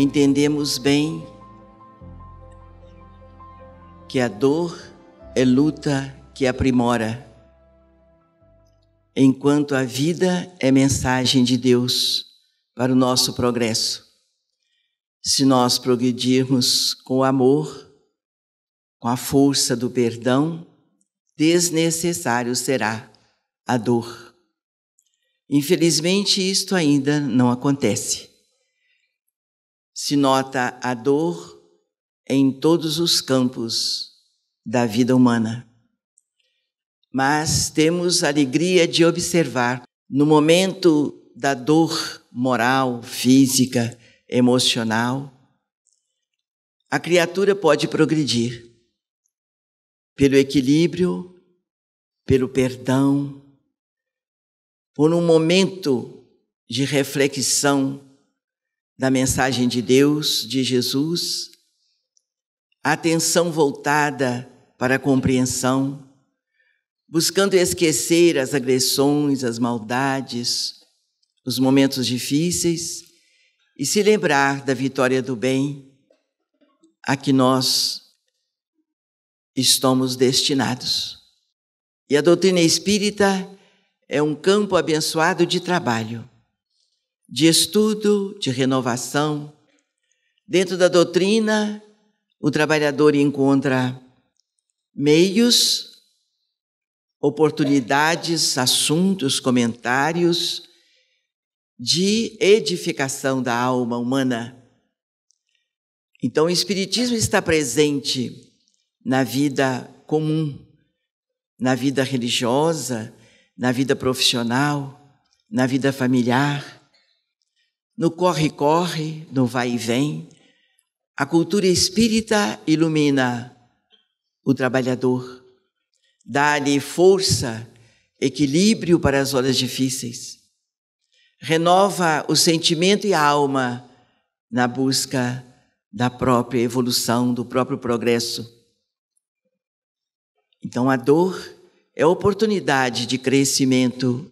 entendemos bem que a dor é luta que aprimora, enquanto a vida é mensagem de Deus para o nosso progresso. Se nós progredirmos com o amor, com a força do perdão, desnecessário será a dor. Infelizmente, isto ainda não acontece se nota a dor em todos os campos da vida humana. Mas temos alegria de observar, no momento da dor moral, física, emocional, a criatura pode progredir pelo equilíbrio, pelo perdão, por um momento de reflexão da mensagem de Deus, de Jesus, a atenção voltada para a compreensão, buscando esquecer as agressões, as maldades, os momentos difíceis e se lembrar da vitória do bem a que nós estamos destinados. E a doutrina espírita é um campo abençoado de trabalho de estudo, de renovação. Dentro da doutrina, o trabalhador encontra meios, oportunidades, assuntos, comentários de edificação da alma humana. Então, o Espiritismo está presente na vida comum, na vida religiosa, na vida profissional, na vida familiar no corre-corre, no vai e vem, a cultura espírita ilumina o trabalhador, dá-lhe força, equilíbrio para as horas difíceis, renova o sentimento e a alma na busca da própria evolução, do próprio progresso. Então, a dor é oportunidade de crescimento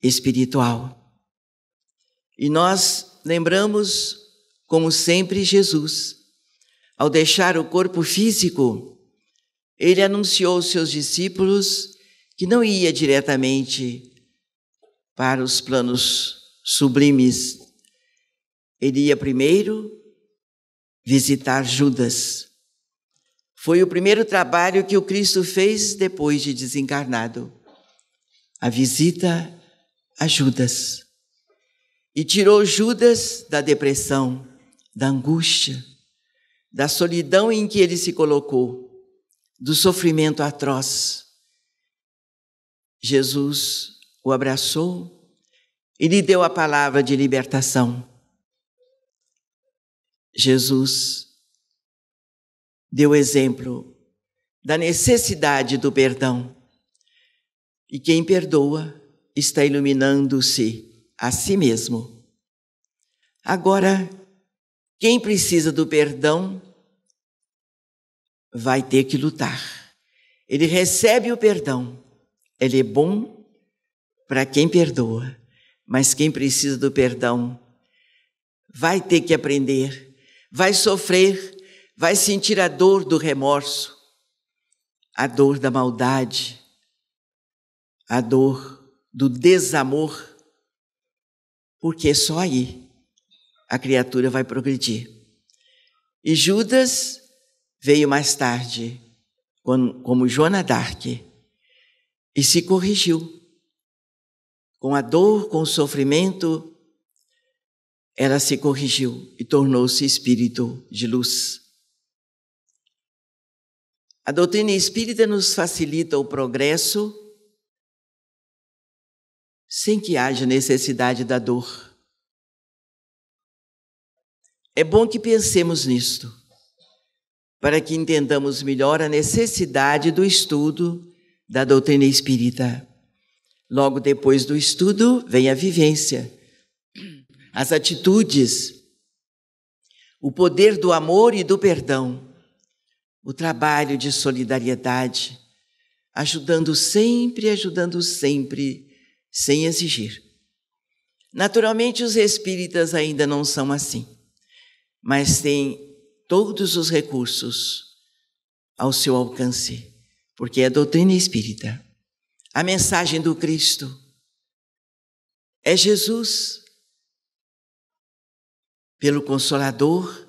espiritual. E nós lembramos, como sempre, Jesus. Ao deixar o corpo físico, ele anunciou aos seus discípulos que não ia diretamente para os planos sublimes. Ele ia primeiro visitar Judas. Foi o primeiro trabalho que o Cristo fez depois de desencarnado a visita a Judas e tirou Judas da depressão, da angústia, da solidão em que ele se colocou, do sofrimento atroz. Jesus o abraçou e lhe deu a palavra de libertação. Jesus deu exemplo da necessidade do perdão. E quem perdoa está iluminando-se a si mesmo. Agora, quem precisa do perdão vai ter que lutar. Ele recebe o perdão. Ele é bom para quem perdoa, mas quem precisa do perdão vai ter que aprender, vai sofrer, vai sentir a dor do remorso, a dor da maldade, a dor do desamor porque só aí a criatura vai progredir. E Judas veio mais tarde, como Jonah Dark, e se corrigiu. Com a dor, com o sofrimento, ela se corrigiu e tornou-se espírito de luz. A doutrina espírita nos facilita o progresso sem que haja necessidade da dor. É bom que pensemos nisto, para que entendamos melhor a necessidade do estudo da doutrina espírita. Logo depois do estudo vem a vivência, as atitudes, o poder do amor e do perdão, o trabalho de solidariedade, ajudando sempre, ajudando sempre sem exigir. Naturalmente, os espíritas ainda não são assim, mas têm todos os recursos ao seu alcance, porque a é doutrina espírita, a mensagem do Cristo, é Jesus, pelo Consolador,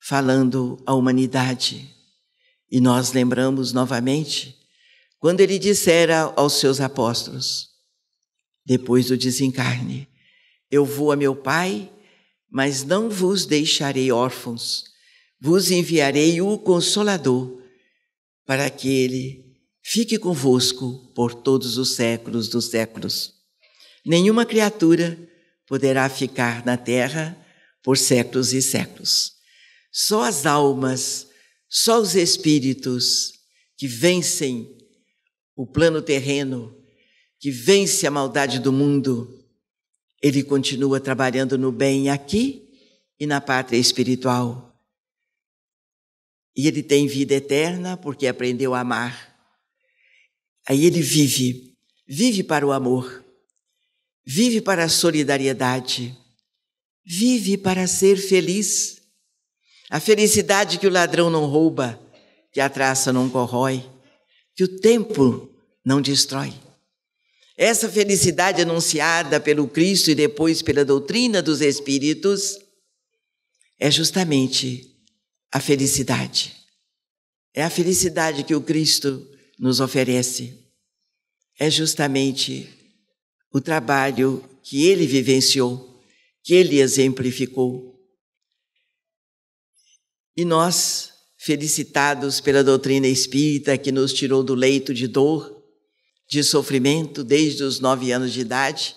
falando à humanidade. E nós lembramos novamente quando ele dissera aos seus apóstolos: depois do desencarne. Eu vou a meu Pai, mas não vos deixarei órfãos. Vos enviarei o Consolador, para que ele fique convosco por todos os séculos dos séculos. Nenhuma criatura poderá ficar na terra por séculos e séculos. Só as almas, só os espíritos que vencem o plano terreno, que vence a maldade do mundo, ele continua trabalhando no bem aqui e na pátria espiritual. E ele tem vida eterna porque aprendeu a amar. Aí ele vive, vive para o amor, vive para a solidariedade, vive para ser feliz. A felicidade que o ladrão não rouba, que a traça não corrói, que o tempo não destrói. Essa felicidade anunciada pelo Cristo e depois pela doutrina dos Espíritos é justamente a felicidade. É a felicidade que o Cristo nos oferece. É justamente o trabalho que ele vivenciou, que ele exemplificou. E nós, felicitados pela doutrina espírita que nos tirou do leito de dor, de sofrimento desde os nove anos de idade,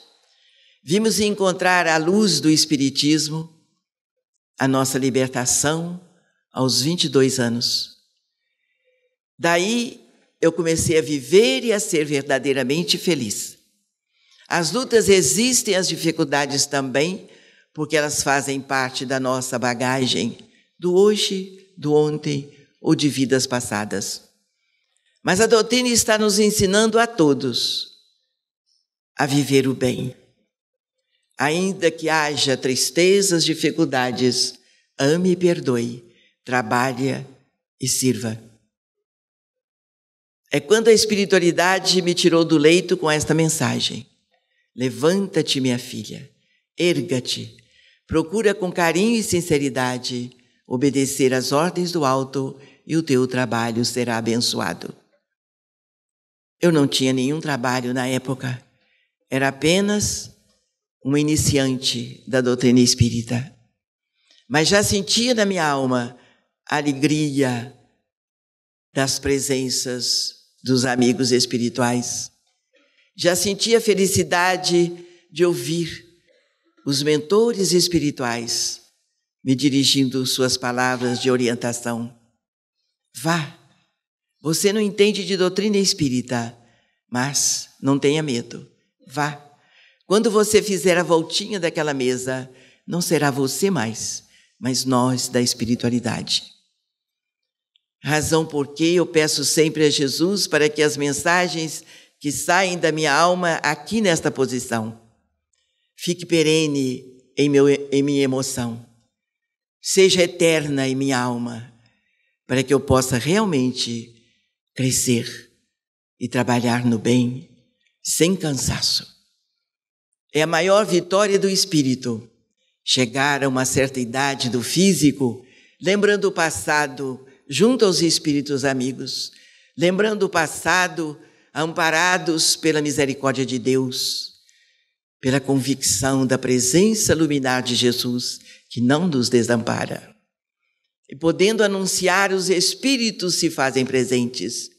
vimos encontrar à luz do Espiritismo a nossa libertação aos 22 anos. Daí eu comecei a viver e a ser verdadeiramente feliz. As lutas existem, as dificuldades também, porque elas fazem parte da nossa bagagem do hoje, do ontem ou de vidas passadas. Mas a doutrina está nos ensinando a todos a viver o bem. Ainda que haja tristezas, dificuldades, ame e perdoe, trabalhe e sirva. É quando a espiritualidade me tirou do leito com esta mensagem: Levanta-te, minha filha, erga-te, procura com carinho e sinceridade obedecer às ordens do alto e o teu trabalho será abençoado. Eu não tinha nenhum trabalho na época, era apenas um iniciante da doutrina espírita. Mas já sentia na minha alma a alegria das presenças dos amigos espirituais. Já sentia a felicidade de ouvir os mentores espirituais me dirigindo suas palavras de orientação. Vá você não entende de doutrina espírita, mas não tenha medo. Vá. Quando você fizer a voltinha daquela mesa, não será você mais, mas nós da espiritualidade. Razão por que eu peço sempre a Jesus para que as mensagens que saem da minha alma aqui nesta posição fique perene em, meu, em minha emoção, seja eterna em minha alma, para que eu possa realmente crescer e trabalhar no bem sem cansaço. É a maior vitória do espírito chegar a uma certa idade do físico, lembrando o passado junto aos espíritos amigos, lembrando o passado amparados pela misericórdia de Deus, pela convicção da presença luminar de Jesus que não nos desampara. E podendo anunciar, os espíritos se fazem presentes.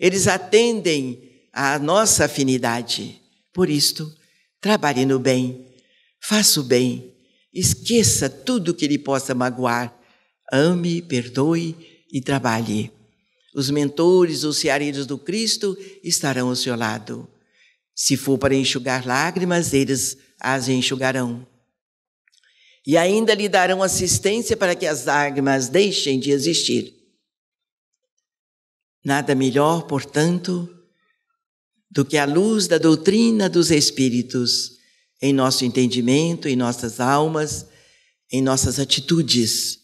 Eles atendem à nossa afinidade. Por isto, trabalhe no bem, faça o bem, esqueça tudo que lhe possa magoar, ame, perdoe e trabalhe. Os mentores, os ceareiros do Cristo estarão ao seu lado. Se for para enxugar lágrimas, eles as enxugarão e ainda lhe darão assistência para que as lágrimas deixem de existir. Nada melhor, portanto, do que a luz da doutrina dos Espíritos em nosso entendimento, em nossas almas, em nossas atitudes,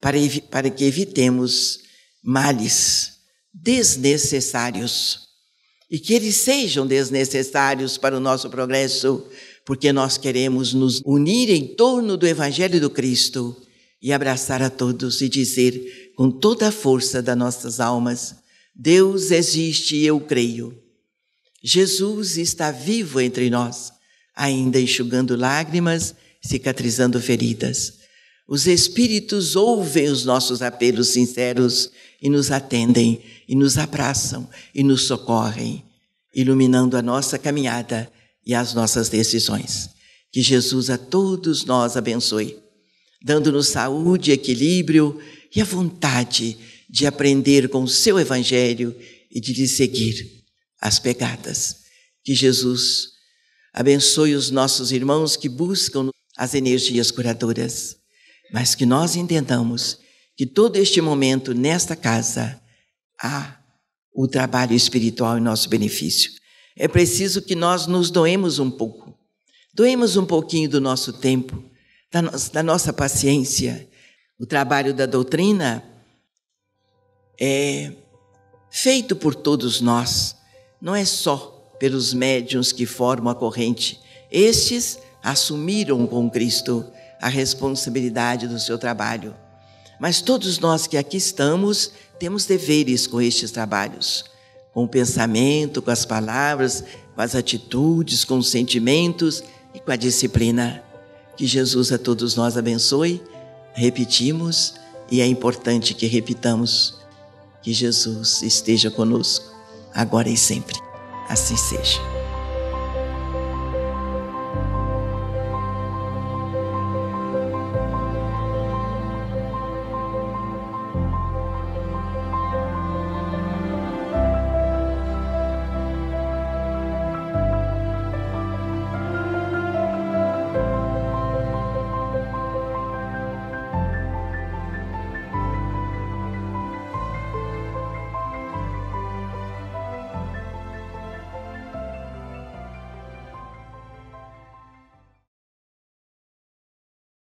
para, para que evitemos males desnecessários. E que eles sejam desnecessários para o nosso progresso porque nós queremos nos unir em torno do Evangelho do Cristo e abraçar a todos e dizer com toda a força das nossas almas: Deus existe e eu creio. Jesus está vivo entre nós, ainda enxugando lágrimas, cicatrizando feridas. Os Espíritos ouvem os nossos apelos sinceros e nos atendem, e nos abraçam, e nos socorrem, iluminando a nossa caminhada e as nossas decisões. Que Jesus a todos nós abençoe, dando-nos saúde, equilíbrio e a vontade de aprender com o seu Evangelho e de lhe seguir as pegadas. Que Jesus abençoe os nossos irmãos que buscam as energias curadoras, mas que nós entendamos que todo este momento nesta casa há o trabalho espiritual em nosso benefício. É preciso que nós nos doemos um pouco. Doemos um pouquinho do nosso tempo, da, no da nossa paciência. O trabalho da doutrina é feito por todos nós, não é só pelos médiuns que formam a corrente. Estes assumiram com Cristo a responsabilidade do seu trabalho. Mas todos nós que aqui estamos temos deveres com estes trabalhos com o pensamento, com as palavras, com as atitudes, com os sentimentos e com a disciplina. Que Jesus a todos nós abençoe. Repetimos e é importante que repitamos que Jesus esteja conosco, agora e sempre. Assim seja.